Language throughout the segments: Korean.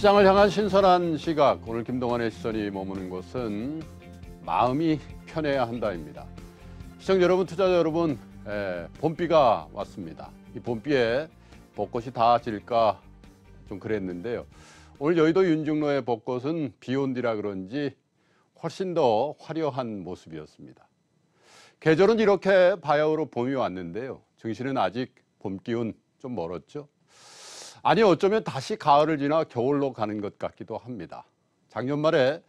시장을 향한 신선한 시각, 오늘 김동환의 시선이 머무는 곳은 마음이 편해야 한다입니다. 시청자 여러분, 투자자 여러분, 에, 봄비가 왔습니다. 이 봄비에 벚꽃이 다 질까 좀 그랬는데요. 오늘 여의도 윤중로의 벚꽃은 비온 뒤라 그런지 훨씬 더 화려한 모습이었습니다. 계절은 이렇게 바야흐로 봄이 왔는데요. 증시는 아직 봄 기운 좀 멀었죠. 아니 어쩌면 다시 가을을 지나 겨울로 가는 것 같기도 합니다. 작년 말에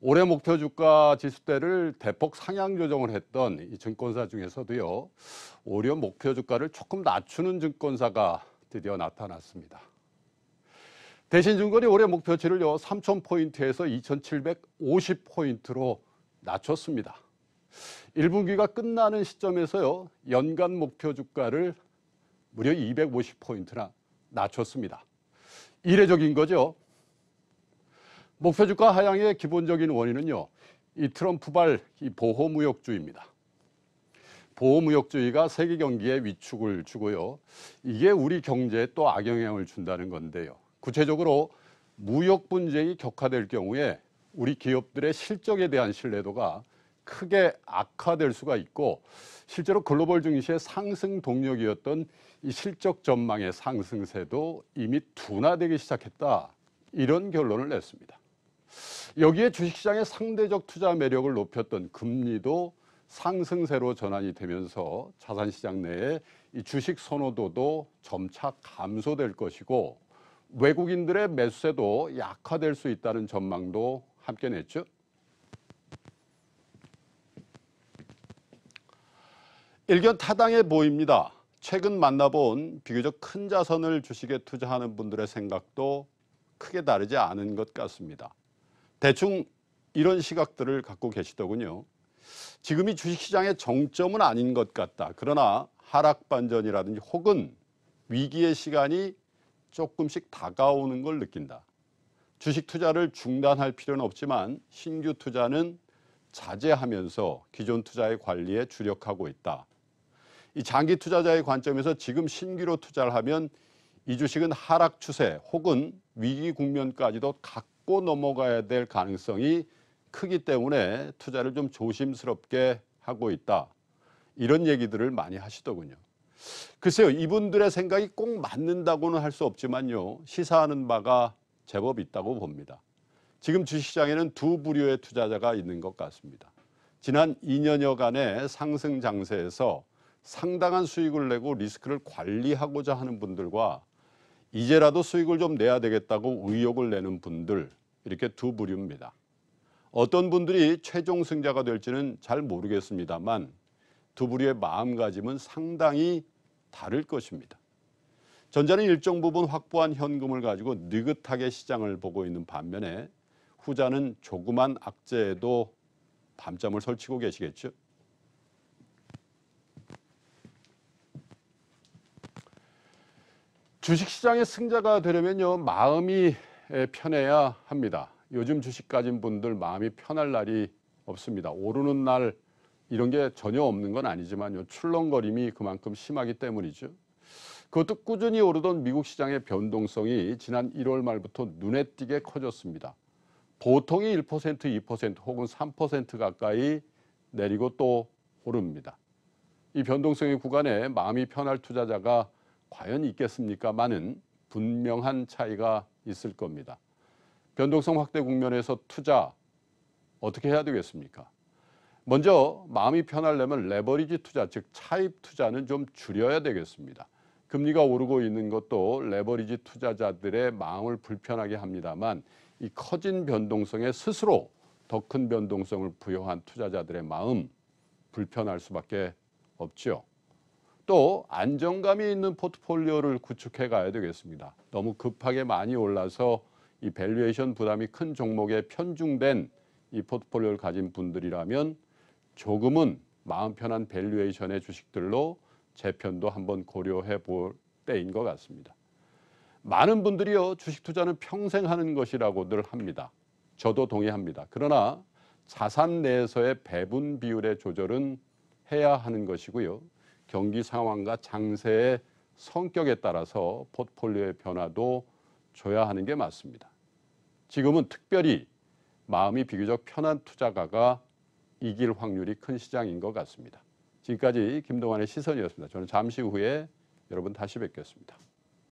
올해 목표 주가 지수대를 대폭 상향 조정을 했던 이 증권사 중에서도요. 오히려 목표 주가를 조금 낮추는 증권사가 드디어 나타났습니다. 대신증권이 올해 목표치를요. 3,000포인트에서 2,750포인트로 낮췄습니다. 1분기가 끝나는 시점에서요. 연간 목표 주가를 무려 250포인트나 낮췄습니다. 이례적인 거죠. 목표 주가 하향의 기본적인 원인은요. 이 트럼프발 이 보호무역주의입니다. 보호무역주의가 세계 경기에 위축을 주고요. 이게 우리 경제에 또 악영향을 준다는 건데요. 구체적으로 무역 분쟁이 격화될 경우에 우리 기업들의 실적에 대한 신뢰도가 크게 악화될 수가 있고 실제로 글로벌 증시의 상승 동력이었던 이 실적 전망의 상승세도 이미 둔화되기 시작했다 이런 결론을 냈습니다. 여기에 주식시장의 상대적 투자 매력을 높였던 금리도 상승세로 전환이 되면서 자산시장 내에 이 주식 선호도도 점차 감소될 것이고 외국인들의 매수세도 약화될 수 있다는 전망도 함께 냈죠. 일견 타당해 보입니다. 최근 만나본 비교적 큰 자선을 주식에 투자하는 분들의 생각도 크게 다르지 않은 것 같습니다. 대충 이런 시각들을 갖고 계시더군요. 지금이 주식시장의 정점은 아닌 것 같다. 그러나 하락반전이라든지 혹은 위기의 시간이 조금씩 다가오는 걸 느낀다. 주식 투자를 중단할 필요는 없지만 신규 투자는 자제하면서 기존 투자의 관리에 주력하고 있다. 이 장기 투자자의 관점에서 지금 신규로 투자를 하면 이 주식은 하락 추세 혹은 위기 국면까지도 갖고 넘어가야 될 가능성이 크기 때문에 투자를 좀 조심스럽게 하고 있다. 이런 얘기들을 많이 하시더군요. 글쎄요. 이분들의 생각이 꼭 맞는다고는 할 수 없지만요. 시사하는 바가 제법 있다고 봅니다. 지금 주식시장에는 두 부류의 투자자가 있는 것 같습니다. 지난 2년여간의 상승 장세에서 상당한 수익을 내고 리스크를 관리하고자 하는 분들과 이제라도 수익을 좀 내야 되겠다고 의욕을 내는 분들 이렇게 두 부류입니다. 어떤 분들이 최종 승자가 될지는 잘 모르겠습니다만 두 부류의 마음가짐은 상당히 다를 것입니다. 전자는 일정 부분 확보한 현금을 가지고 느긋하게 시장을 보고 있는 반면에 후자는 조그만 악재에도 밤잠을 설치고 계시겠죠. 주식시장의 승자가 되려면요 마음이 편해야 합니다. 요즘 주식 가진 분들 마음이 편할 날이 없습니다. 오르는 날 이런 게 전혀 없는 건 아니지만요. 출렁거림이 그만큼 심하기 때문이죠. 그것도 꾸준히 오르던 미국 시장의 변동성이 지난 1월 말부터 눈에 띄게 커졌습니다. 보통이 1%, 2% 혹은 3% 가까이 내리고 또 오릅니다. 이 변동성의 구간에 마음이 편할 투자자가 과연 있겠습니까? 많은 분명한 차이가 있을 겁니다. 변동성 확대 국면에서 투자 어떻게 해야 되겠습니까? 먼저 마음이 편하려면 레버리지 투자 즉 차입 투자는 좀 줄여야 되겠습니다. 금리가 오르고 있는 것도 레버리지 투자자들의 마음을 불편하게 합니다만 이 커진 변동성에 스스로 더 큰 변동성을 부여한 투자자들의 마음 불편할 수밖에 없지 또 안정감이 있는 포트폴리오를 구축해 가야 되겠습니다. 너무 급하게 많이 올라서 이 밸류에이션 부담이 큰 종목에 편중된 이 포트폴리오를 가진 분들이라면 조금은 마음 편한 밸류에이션의 주식들로 재편도 한번 고려해 볼 때인 것 같습니다. 많은 분들이요 주식 투자는 평생 하는 것이라고들 합니다. 저도 동의합니다. 그러나 자산 내에서의 배분 비율의 조절은 해야 하는 것이고요. 경기 상황과 장세의 성격에 따라서 포트폴리오의 변화도 줘야 하는 게 맞습니다. 지금은 특별히 마음이 비교적 편한 투자가가 이길 확률이 큰 시장인 것 같습니다. 지금까지 김동완의 시선이었습니다. 저는 잠시 후에 여러분 다시 뵙겠습니다.